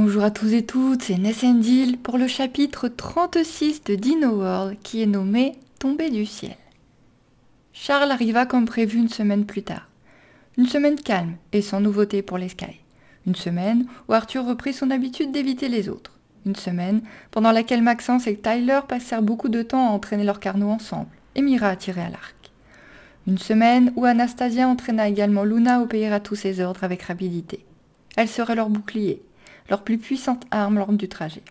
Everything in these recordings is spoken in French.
Bonjour à tous et toutes, c'est Nessendil pour le chapitre 36 de Dino World qui est nommé Tomber du ciel. Charles arriva comme prévu une semaine plus tard. Une semaine calme et sans nouveauté pour les Sky. Une semaine où Arthur reprit son habitude d'éviter les autres. Une semaine pendant laquelle Maxence et Tyler passèrent beaucoup de temps à entraîner leurs carnot ensemble et Mira à tirer à l'arc. Une semaine où Anastasia entraîna également Luna à obéir à tous ses ordres avec rapidité. Elle serait leur bouclier, leur plus puissante arme lors du trajet.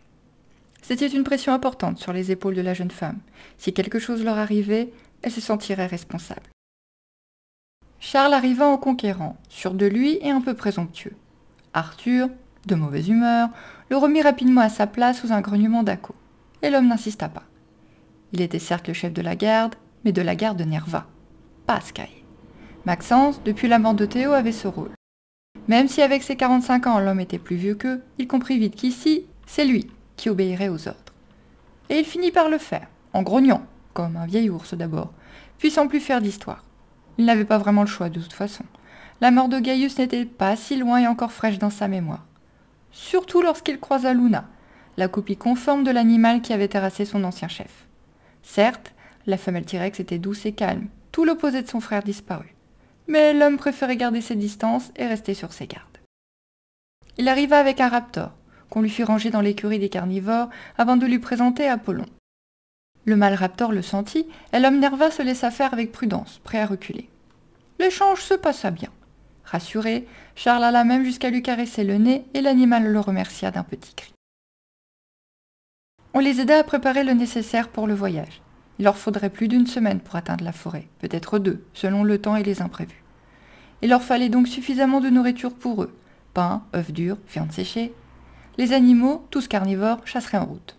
C'était une pression importante sur les épaules de la jeune femme. Si quelque chose leur arrivait, elle se sentirait responsable. Charles arriva en conquérant, sûr de lui et un peu présomptueux. Arthur, de mauvaise humeur, le remit rapidement à sa place sous un grognement d'Aco, et l'homme n'insista pas. Il était certes le chef de la garde, mais de la garde Nerva, pas Sky. Maxence, depuis la mort de Théo, avait ce rôle. Même si avec ses 45 ans l'homme était plus vieux qu'eux, il comprit vite qu'ici, c'est lui qui obéirait aux ordres. Et il finit par le faire, en grognant, comme un vieil ours d'abord, puis sans plus faire d'histoire. Il n'avait pas vraiment le choix de toute façon. La mort de Gaius n'était pas si loin et encore fraîche dans sa mémoire. Surtout lorsqu'il croisa Luna, la copie conforme de l'animal qui avait terrassé son ancien chef. Certes, la femelle T-Rex était douce et calme, tout l'opposé de son frère disparu mais l'homme préférait garder ses distances et rester sur ses gardes. Il arriva avec un raptor, qu'on lui fit ranger dans l'écurie des carnivores avant de lui présenter Apollon. Le mâle raptor le sentit, et l'homme Nerva se laissa faire avec prudence, prêt à reculer. L'échange se passa bien. Rassuré, Charles alla même jusqu'à lui caresser le nez et l'animal le remercia d'un petit cri. On les aida à préparer le nécessaire pour le voyage. Il leur faudrait plus d'une semaine pour atteindre la forêt, peut-être deux, selon le temps et les imprévus. Il leur fallait donc suffisamment de nourriture pour eux pain, œufs durs, viande séchée. Les animaux, tous carnivores, chasseraient en route.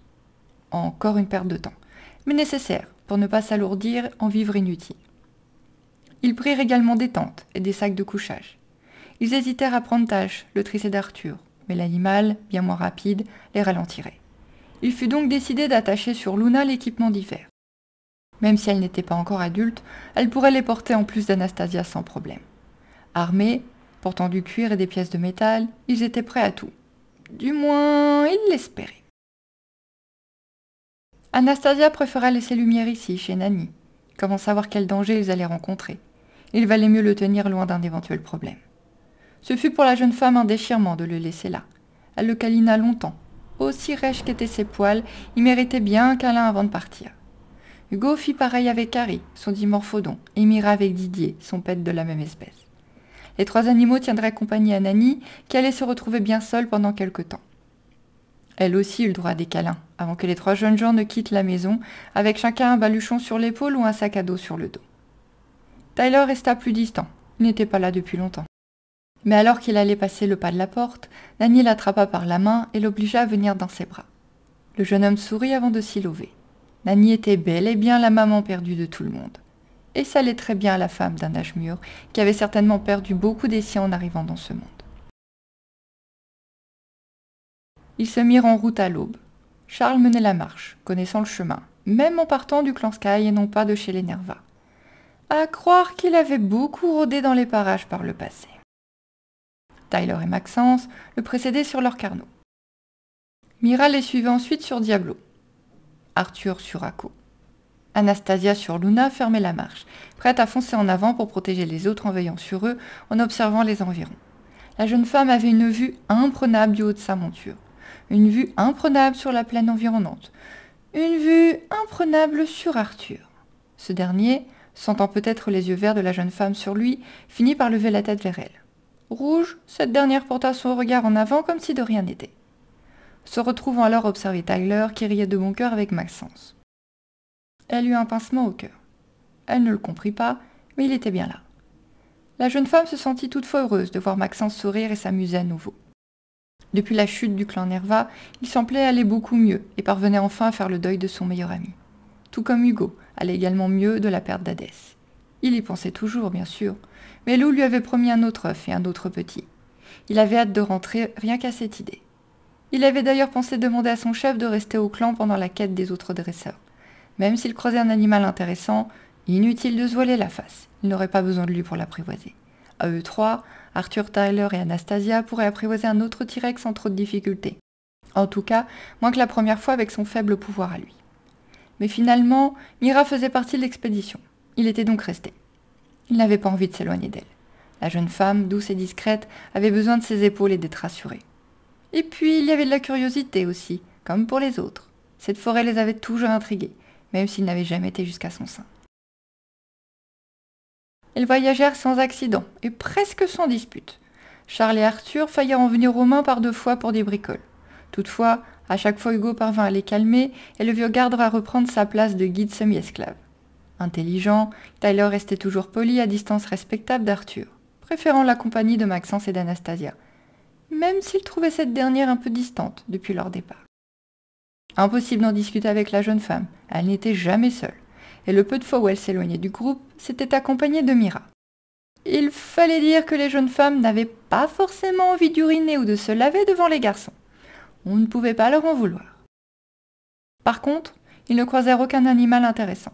Encore une perte de temps, mais nécessaire pour ne pas s'alourdir en vivre inutile. Ils prirent également des tentes et des sacs de couchage. Ils hésitèrent à prendre tâche, le tricet d'Arthur, mais l'animal, bien moins rapide, les ralentirait. Il fut donc décidé d'attacher sur Luna l'équipement d'hiver. Même si elle n'était pas encore adulte, elle pourrait les porter en plus d'Anastasia sans problème. Armés, portant du cuir et des pièces de métal, ils étaient prêts à tout. Du moins, ils l'espéraient. Anastasia préféra laisser lumière ici, chez Nani. Comment savoir quel danger ils allaient rencontrer Il valait mieux le tenir loin d'un éventuel problème. Ce fut pour la jeune femme un déchirement de le laisser là. Elle le câlina longtemps. Aussi rêche qu'étaient ses poils, il méritait bien un câlin avant de partir. Hugo fit pareil avec Harry, son dimorphodon, et Mira avec Didier, son pet de la même espèce. Les trois animaux tiendraient compagnie à Nani, qui allait se retrouver bien seule pendant quelque temps. Elle aussi eut le droit des câlins, avant que les trois jeunes gens ne quittent la maison, avec chacun un baluchon sur l'épaule ou un sac à dos sur le dos. Tyler resta plus distant, il n'était pas là depuis longtemps. Mais alors qu'il allait passer le pas de la porte, Nani l'attrapa par la main et l'obligea à venir dans ses bras. Le jeune homme sourit avant de s'y lever. Nanny était belle et bien la maman perdue de tout le monde. Et ça allait très bien à la femme d'un âge mûr, qui avait certainement perdu beaucoup des siens en arrivant dans ce monde. Ils se mirent en route à l'aube. Charles menait la marche, connaissant le chemin, même en partant du clan Sky et non pas de chez les À croire qu'il avait beaucoup rôdé dans les parages par le passé. Tyler et Maxence le précédaient sur leur carnot. Mira les suivait ensuite sur Diablo, Arthur sur Akko. Anastasia sur Luna fermait la marche, prête à foncer en avant pour protéger les autres en veillant sur eux, en observant les environs. La jeune femme avait une vue imprenable du haut de sa monture, une vue imprenable sur la plaine environnante, une vue imprenable sur Arthur. Ce dernier, sentant peut-être les yeux verts de la jeune femme sur lui, finit par lever la tête vers elle. Rouge, cette dernière porta son regard en avant comme si de rien n'était se retrouvant alors observer Tyler qui riait de bon cœur avec Maxence. Elle eut un pincement au cœur. Elle ne le comprit pas, mais il était bien là. La jeune femme se sentit toutefois heureuse de voir Maxence sourire et s'amuser à nouveau. Depuis la chute du clan Nerva, il semblait aller beaucoup mieux et parvenait enfin à faire le deuil de son meilleur ami. Tout comme Hugo allait également mieux de la perte d'Hadès. Il y pensait toujours, bien sûr, mais Lou lui avait promis un autre œuf et un autre petit. Il avait hâte de rentrer rien qu'à cette idée. Il avait d'ailleurs pensé demander à son chef de rester au clan pendant la quête des autres dresseurs. Même s'il croisait un animal intéressant, inutile de se voiler la face, il n'aurait pas besoin de lui pour l'apprivoiser. À eux trois, Arthur Tyler et Anastasia pourraient apprivoiser un autre T-Rex sans trop de difficultés. En tout cas, moins que la première fois avec son faible pouvoir à lui. Mais finalement, Mira faisait partie de l'expédition. Il était donc resté. Il n'avait pas envie de s'éloigner d'elle. La jeune femme, douce et discrète, avait besoin de ses épaules et d'être rassurée. Et puis, il y avait de la curiosité aussi, comme pour les autres. Cette forêt les avait toujours intrigués, même s'ils n'avaient jamais été jusqu'à son sein. Ils voyagèrent sans accident et presque sans dispute. Charles et Arthur faillirent en venir aux mains par deux fois pour des bricoles. Toutefois, à chaque fois Hugo parvint à les calmer et le vieux garde à reprendre sa place de guide semi-esclave. Intelligent, Tyler restait toujours poli à distance respectable d'Arthur, préférant la compagnie de Maxence et d'Anastasia, même s'ils trouvaient cette dernière un peu distante depuis leur départ. Impossible d'en discuter avec la jeune femme, elle n'était jamais seule, et le peu de fois où elle s'éloignait du groupe, c'était accompagné de Mira. Il fallait dire que les jeunes femmes n'avaient pas forcément envie d'uriner ou de se laver devant les garçons. On ne pouvait pas leur en vouloir. Par contre, ils ne croisèrent aucun animal intéressant.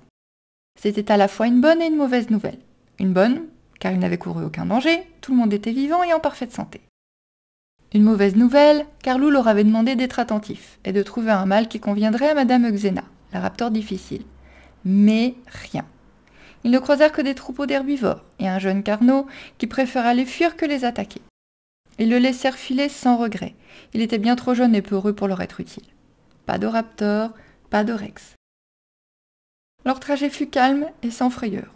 C'était à la fois une bonne et une mauvaise nouvelle. Une bonne, car ils n'avaient couru aucun danger, tout le monde était vivant et en parfaite santé. Une mauvaise nouvelle, Carlou leur avait demandé d'être attentifs et de trouver un mâle qui conviendrait à Madame Xena, la raptor difficile. Mais rien. Ils ne croisèrent que des troupeaux d'herbivores et un jeune carnot qui préféra les fuir que les attaquer. Ils le laissèrent filer sans regret. Il était bien trop jeune et peureux pour leur être utile. Pas de raptor, pas de rex. Leur trajet fut calme et sans frayeur,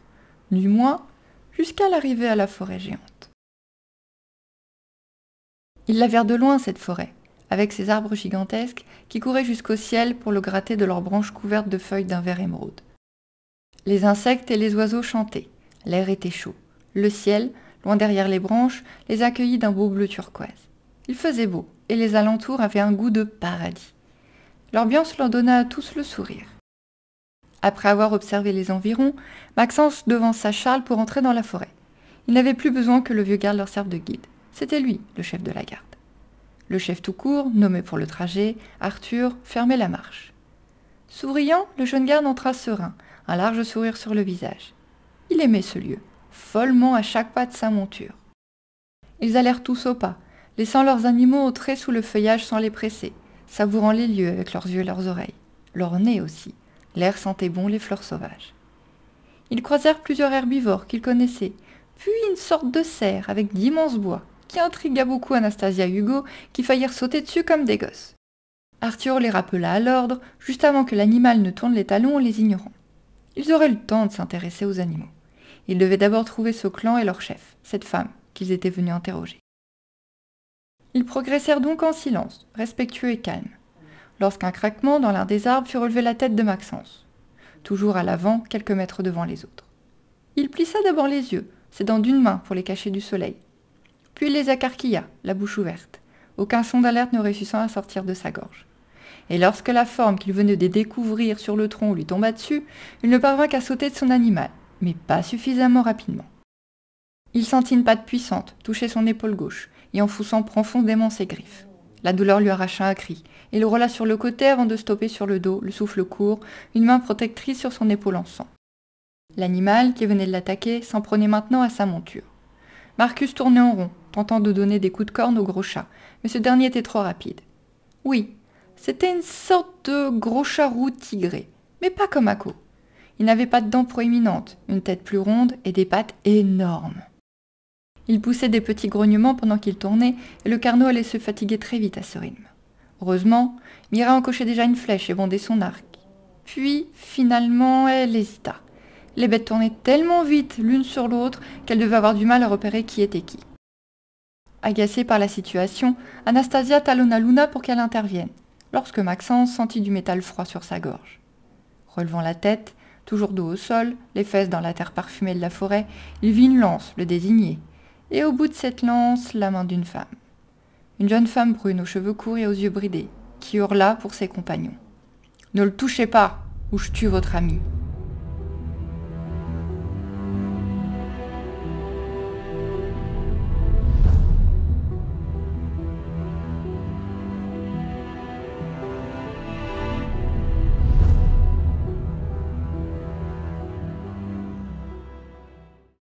du moins jusqu'à l'arrivée à la forêt géante. Ils la virent de loin, cette forêt, avec ses arbres gigantesques qui couraient jusqu'au ciel pour le gratter de leurs branches couvertes de feuilles d'un vert émeraude. Les insectes et les oiseaux chantaient, l'air était chaud. Le ciel, loin derrière les branches, les accueillit d'un beau bleu turquoise. Il faisait beau, et les alentours avaient un goût de paradis. L'ambiance leur donna à tous le sourire. Après avoir observé les environs, Maxence devança Charles pour entrer dans la forêt. Il n'avait plus besoin que le vieux garde leur serve de guide. C'était lui, le chef de la garde. Le chef tout court, nommé pour le trajet, Arthur, fermait la marche. Souriant, le jeune garde entra serein, un large sourire sur le visage. Il aimait ce lieu, follement à chaque pas de sa monture. Ils allèrent tous au pas, laissant leurs animaux au trait sous le feuillage sans les presser, savourant les lieux avec leurs yeux et leurs oreilles, leur nez aussi. L'air sentait bon les fleurs sauvages. Ils croisèrent plusieurs herbivores qu'ils connaissaient, puis une sorte de serre avec d'immenses bois, qui intrigua beaucoup Anastasia Hugo, qui faillirent sauter dessus comme des gosses. Arthur les rappela à l'ordre, juste avant que l'animal ne tourne les talons en les ignorant. Ils auraient le temps de s'intéresser aux animaux. Ils devaient d'abord trouver ce clan et leur chef, cette femme, qu'ils étaient venus interroger. Ils progressèrent donc en silence, respectueux et calmes, lorsqu'un craquement dans l'un des arbres fut relevé la tête de Maxence, toujours à l'avant, quelques mètres devant les autres. Il plissa d'abord les yeux, ses dents d'une main pour les cacher du soleil, puis les acarquilla, la bouche ouverte, aucun son d'alerte ne réussissant à sortir de sa gorge. Et lorsque la forme qu'il venait de découvrir sur le tronc lui tomba dessus, il ne parvint qu'à sauter de son animal, mais pas suffisamment rapidement. Il sentit une patte puissante toucher son épaule gauche et enfonçant profondément ses griffes. La douleur lui arracha un cri et le roula sur le côté avant de stopper sur le dos, le souffle court, une main protectrice sur son épaule en sang. L'animal qui venait de l'attaquer s'en prenait maintenant à sa monture. Marcus tournait en rond, tentant de donner des coups de corne au gros chat, mais ce dernier était trop rapide. Oui, c'était une sorte de gros chat roux tigré, mais pas comme Ako. Il n'avait pas de dents proéminentes, une tête plus ronde et des pattes énormes. Il poussait des petits grognements pendant qu'il tournait, et le carnot allait se fatiguer très vite à ce rythme. Heureusement, Mira encochait déjà une flèche et bondait son arc. Puis, finalement, elle hésita. Les bêtes tournaient tellement vite l'une sur l'autre qu'elles devait avoir du mal à repérer qui était qui. Agacée par la situation, Anastasia talonna Luna pour qu'elle intervienne, lorsque Maxence sentit du métal froid sur sa gorge. Relevant la tête, toujours dos au sol, les fesses dans la terre parfumée de la forêt, il vit une lance le désigner, et au bout de cette lance, la main d'une femme. Une jeune femme brune aux cheveux courts et aux yeux bridés, qui hurla pour ses compagnons. Ne le touchez pas, ou je tue votre ami.